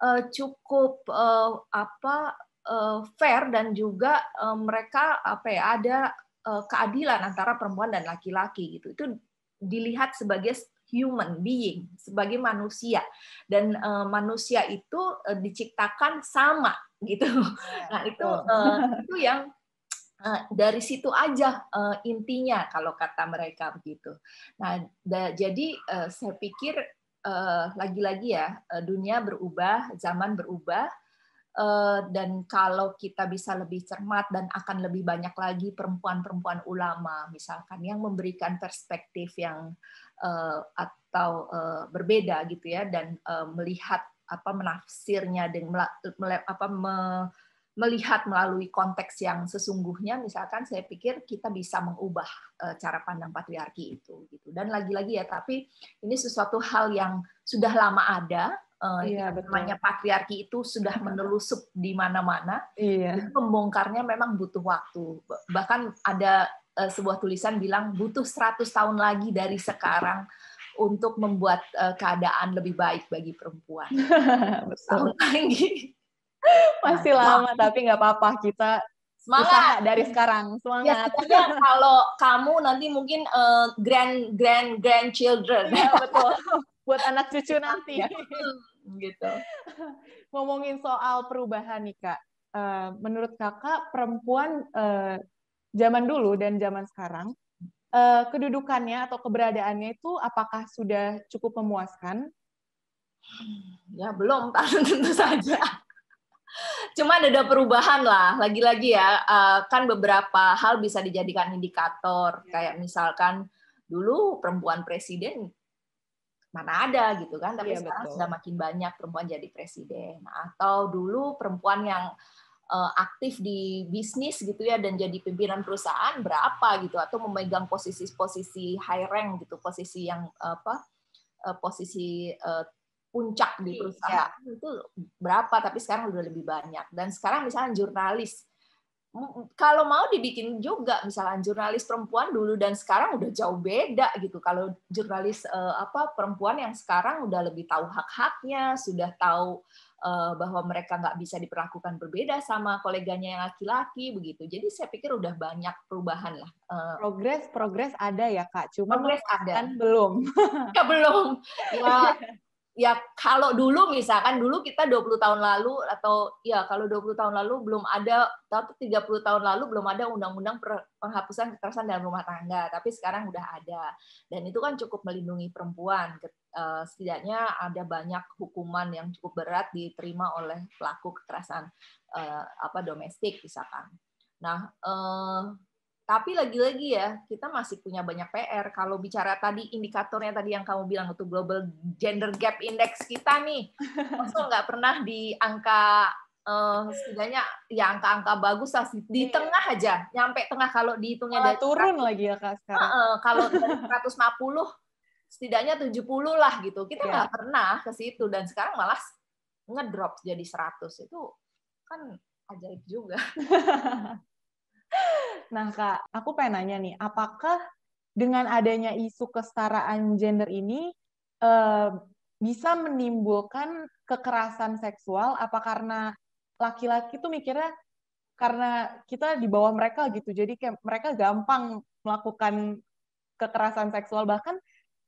eh, cukup eh, apa eh, fair dan juga mereka apa ya ada keadilan antara perempuan dan laki-laki gitu itu dilihat sebagai human being sebagai manusia dan uh, manusia itu uh, diciptakan sama gitu. Iya, nah itu uh, itu yang Eh, dari situ aja uh, intinya kalau kata mereka begitu. Nah, da, jadi uh, saya pikir lagi lagi-lagi ya uh, dunia berubah, zaman berubah, uh, dan kalau kita bisa lebih cermat dan akan lebih banyak lagi perempuan-perempuan ulama misalkan yang memberikan perspektif yang uh, atau uh, berbeda gitu ya dan uh, melihat apa menafsirnya dan apa me, melihat melalui konteks yang sesungguhnya misalkan saya pikir kita bisa mengubah eh, cara pandang patriarki itu gitu dan lagi-lagi ya tapi ini sesuatu hal yang sudah lama ada eh, Iya, patriarki itu sudah menelusup di mana-mana. Iya. Membongkarnya memang butuh waktu. Bahkan ada eh, sebuah tulisan bilang butuh 100 tahun lagi dari sekarang untuk membuat keadaan lebih baik bagi perempuan. Betul. Tahun lagi. Masih nah, lama, tapi nggak apa-apa. Kita semangat usaha dari sekarang. Ya, semangat. Ya, kalau kamu nanti mungkin uh, grand grand grandchildren. Ya, betul. Buat anak cucu nanti. Ya. gitu. Ngomongin soal perubahan nih, Kak. Uh, menurut Kakak perempuan uh, zaman dulu dan zaman sekarang uh, kedudukannya atau keberadaannya itu apakah sudah cukup memuaskan? Hmm, ya belum, tentu saja. Cuma ada, perubahan lah, lagi-lagi ya, eh, kan beberapa hal bisa dijadikan indikator, iya. kayak misalkan dulu perempuan presiden mana ada gitu kan, tapi iya, sekarang betul. sudah makin banyak perempuan jadi presiden, atau dulu perempuan yang eh, aktif di bisnis gitu ya dan jadi pimpinan perusahaan berapa gitu atau memegang posisi-posisi high rank gitu posisi yang eh, apa posisi puncak di iya. perusahaan itu berapa tapi sekarang udah lebih banyak dan sekarang misalnya jurnalis kalau mau dibikin juga misalnya jurnalis perempuan dulu dan sekarang udah jauh beda gitu kalau jurnalis eh, apa perempuan yang sekarang udah lebih tahu hak-haknya sudah tahu eh, bahwa mereka nggak bisa diperlakukan berbeda sama koleganya yang laki-laki begitu jadi saya pikir udah banyak perubahan lah eh, progres progres ada ya kak cuma progres ada kan belum ya belum ya ya kalau dulu misalkan dulu kita 20 tahun lalu atau ya kalau 20 tahun lalu belum ada atau 30 tahun lalu belum ada undang-undang penghapusan kekerasan dalam rumah tangga tapi sekarang udah ada dan itu kan cukup melindungi perempuan eh, setidaknya ada banyak hukuman yang cukup berat diterima oleh pelaku kekerasan eh, apa domestik misalkan nah eh, tapi lagi-lagi ya, kita masih punya banyak PR. Kalau bicara tadi indikatornya tadi yang kamu bilang itu Global Gender Gap Index kita nih, masa nggak pernah di angka uh, setidaknya ya angka-angka bagus lah di iya. tengah aja, nyampe tengah kalau dihitungnya Malah dari turun lagi ya kak sekarang. Uh, uh, kalau 150 setidaknya 70 lah gitu. Kita iya. nggak yeah. pernah ke situ dan sekarang malah ngedrop jadi 100 itu kan ajaib juga. Nah Kak, aku pengen nanya nih, apakah dengan adanya isu kesetaraan gender ini eh, bisa menimbulkan kekerasan seksual? Apa karena laki-laki tuh mikirnya karena kita di bawah mereka gitu, jadi kayak mereka gampang melakukan kekerasan seksual bahkan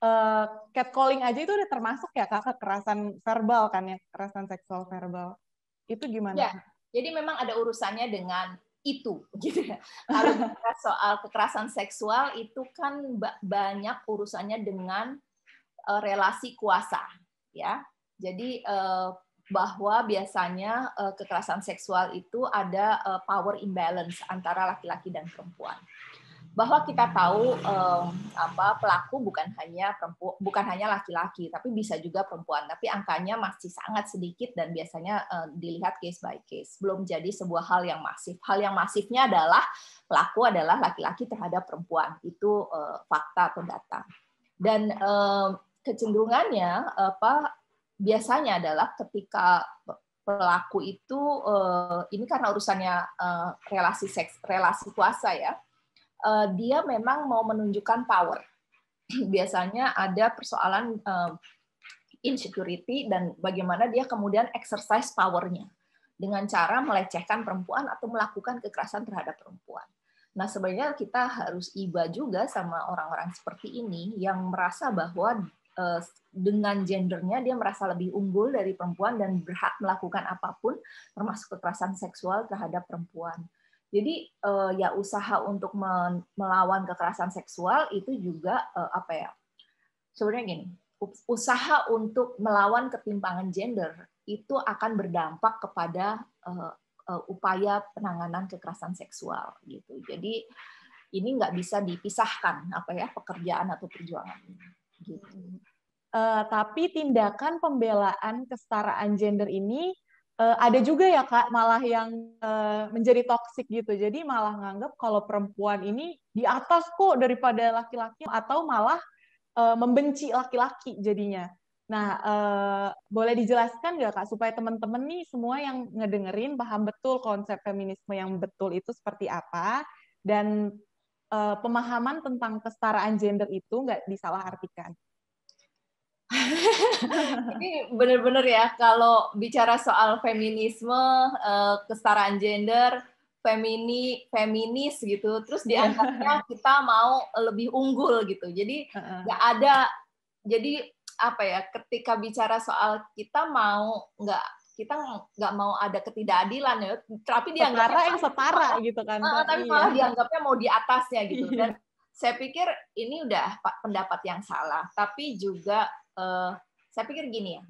eh, catcalling aja itu udah termasuk ya kak kekerasan verbal kan ya kekerasan seksual verbal itu gimana? Ya, jadi memang ada urusannya dengan itu gitu. Ya. Kalau soal kekerasan seksual itu kan banyak urusannya dengan eh, relasi kuasa ya. Jadi eh, bahwa biasanya eh, kekerasan seksual itu ada power imbalance antara laki-laki dan perempuan bahwa kita tahu um, apa pelaku bukan hanya perempuan bukan hanya laki-laki tapi bisa juga perempuan tapi angkanya masih sangat sedikit dan biasanya uh, dilihat case by case belum jadi sebuah hal yang masif hal yang masifnya adalah pelaku adalah laki-laki terhadap perempuan itu uh, fakta atau data dan kecenderungannya apa biasanya adalah ketika pelaku itu uh, ini karena urusannya uh, relasi seks relasi kuasa ya uh, dia memang mau menunjukkan power. Biasanya ada persoalan uh, insecurity dan bagaimana dia kemudian exercise powernya dengan cara melecehkan perempuan atau melakukan kekerasan terhadap perempuan. Nah, sebenarnya kita harus iba juga sama orang-orang seperti ini yang merasa bahwa eh, dengan gendernya dia merasa lebih unggul dari perempuan dan berhak melakukan apapun termasuk kekerasan seksual terhadap perempuan. Jadi uh, ya usaha untuk melawan kekerasan seksual itu juga uh, apa ya? Sebenarnya gini, usaha untuk melawan ketimpangan gender itu akan berdampak kepada uh, uh, upaya penanganan kekerasan seksual gitu. Jadi ini nggak bisa dipisahkan apa ya pekerjaan atau perjuangan ini. Gitu. Uh, tapi tindakan pembelaan kesetaraan gender ini uh, ada juga ya kak malah yang uh, menjadi toksik gitu jadi malah nganggap kalau perempuan ini di atas kok daripada laki-laki atau malah uh, membenci laki-laki jadinya nah uh, boleh dijelaskan nggak kak supaya teman-teman nih semua yang ngedengerin paham betul konsep feminisme yang betul itu seperti apa dan uh, pemahaman tentang kesetaraan gender itu nggak disalahartikan ini benar-benar ya kalau bicara soal feminisme, eh, kesetaraan gender, femini, feminis gitu. Terus diantaranya iya. kita mau lebih unggul gitu. Jadi nggak ada. Jadi apa ya? Ketika bicara soal kita mau nggak kita nggak mau ada ketidakadilan ya tapi dia yang setara gitu kan uh, tapi iya. malah dianggapnya mau di atasnya gitu iya. dan saya pikir ini udah pendapat yang salah tapi juga uh, saya pikir gini ya,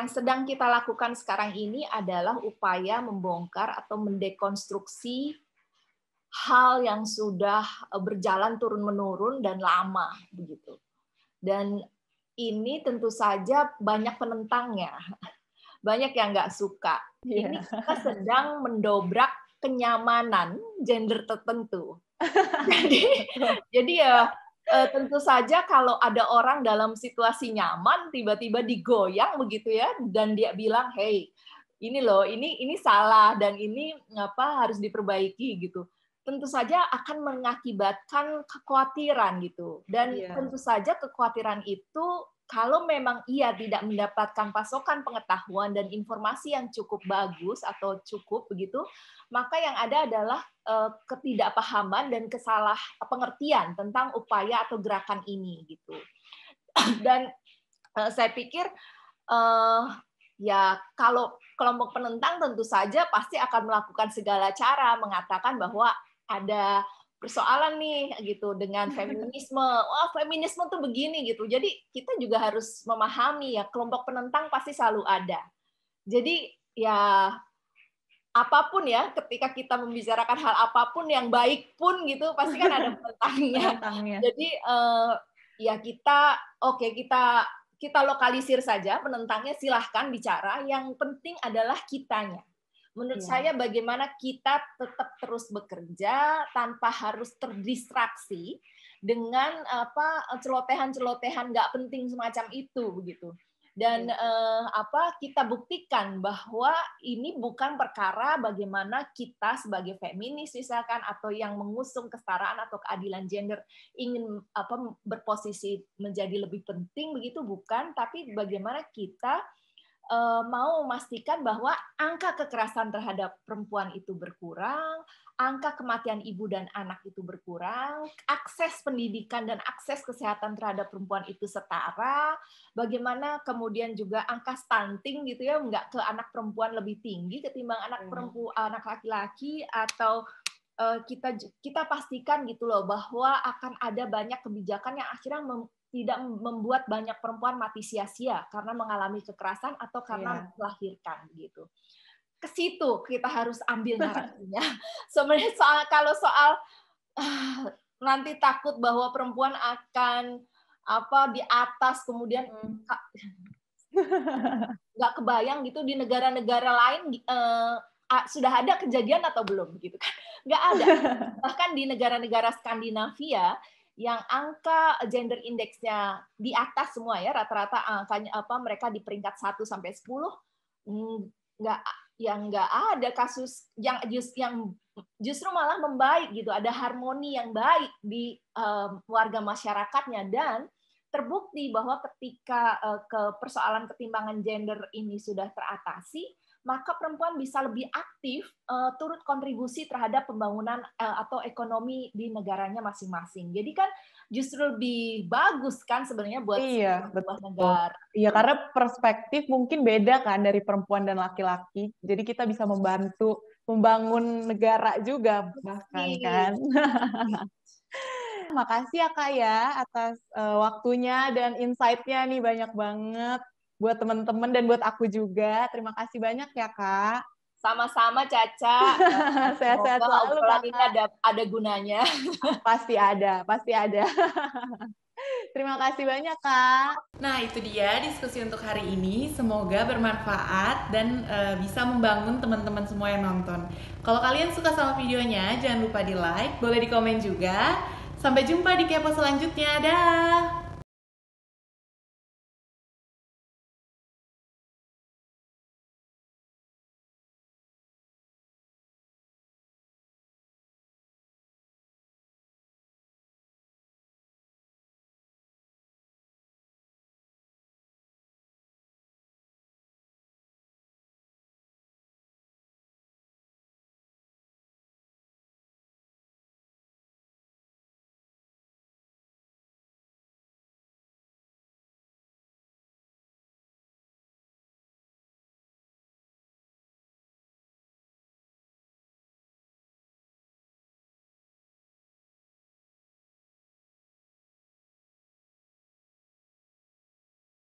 yang sedang kita lakukan sekarang ini adalah upaya membongkar atau mendekonstruksi hal yang sudah eh, berjalan turun-menurun dan lama begitu. Dan ini tentu saja banyak penentangnya. Banyak yang nggak suka. Yeah. Ini kita sedang mendobrak kenyamanan gender tertentu. jadi jadi ya uh, tentu saja kalau ada orang dalam situasi nyaman tiba-tiba digoyang begitu ya dan dia bilang hey ini loh ini ini salah dan ini ngapa harus diperbaiki gitu tentu saja akan mengakibatkan kekhawatiran gitu dan yeah. tentu saja kekhawatiran itu kalau memang ia tidak mendapatkan pasokan pengetahuan dan informasi yang cukup bagus atau cukup begitu maka yang ada adalah eh, ketidakpahaman dan kesalah eh, pengertian tentang upaya atau gerakan ini gitu. Dan eh, saya pikir ya kalau kelompok penentang tentu saja pasti akan melakukan segala cara mengatakan bahwa ada persoalan nih gitu dengan feminisme. Wah, feminisme tuh begini gitu. Jadi kita juga harus memahami ya kelompok penentang pasti selalu ada. Jadi ya apapun ya ketika kita membicarakan hal apapun yang baik pun gitu pasti kan ada tentangnya jadi uh, ya kita oke okay, kita kita lokalisir saja penentangnya silahkan bicara yang penting adalah kitanya menurut ya. saya bagaimana kita tetap terus bekerja tanpa harus terdistraksi dengan apa celotehan-celotehan nggak penting semacam itu begitu dan iya. eh, apa kita buktikan bahwa ini bukan perkara bagaimana kita sebagai feminis misalkan atau yang mengusung kesetaraan atau keadilan gender ingin apa berposisi menjadi lebih penting begitu bukan tapi bagaimana kita Eh, mau memastikan bahwa angka kekerasan terhadap perempuan itu berkurang, angka kematian ibu dan anak itu berkurang, akses pendidikan dan akses kesehatan terhadap perempuan itu setara, bagaimana kemudian juga angka stunting gitu ya, nggak ke anak perempuan lebih tinggi ketimbang anak perempuan, hmm. anak laki-laki atau eh, kita kita pastikan gitu loh bahwa akan ada banyak kebijakan yang akhirnya tidak membuat banyak perempuan mati sia-sia karena mengalami kekerasan atau karena yeah. melahirkan gitu. Ke situ kita harus ambil narasinya. Sebenarnya soal kalau soal ah, nanti takut bahwa perempuan akan apa di atas kemudian hmm. nggak kebayang gitu di negara-negara lain uh, sudah ada kejadian atau belum gitu kan nggak ada bahkan di negara-negara Skandinavia yang angka gender indeksnya di atas semua ya rata-rata angkanya eh, apa mereka di peringkat 1 sampai sepuluh nggak yang nggak ada kasus yang just yang justru malah membaik gitu ada harmoni yang baik di um, warga masyarakatnya dan terbukti bahwa ketika uh, ke persoalan ketimbangan gender ini sudah teratasi maka perempuan bisa lebih aktif uh, turut kontribusi terhadap pembangunan uh, atau ekonomi di negaranya masing-masing. Jadi kan justru lebih bagus kan sebenarnya buat iya, sebuah negara. Iya, karena perspektif mungkin beda kan dari perempuan dan laki-laki. Jadi kita bisa membantu membangun negara juga bahkan Iyi. kan. Makasih ya Kak ya atas uh, waktunya dan insight-nya nih banyak banget buat teman-teman dan buat aku juga. Terima kasih banyak ya Kak. Sama-sama Caca. Sehat-sehat selalu. Kak. ini ada ada gunanya. pasti ada, pasti ada. Terima kasih banyak Kak. Nah itu dia diskusi untuk hari ini. Semoga bermanfaat dan uh, bisa membangun teman-teman semua yang nonton. Kalau kalian suka sama videonya, jangan lupa di like, boleh di komen juga. Sampai jumpa di kepo selanjutnya. Dah.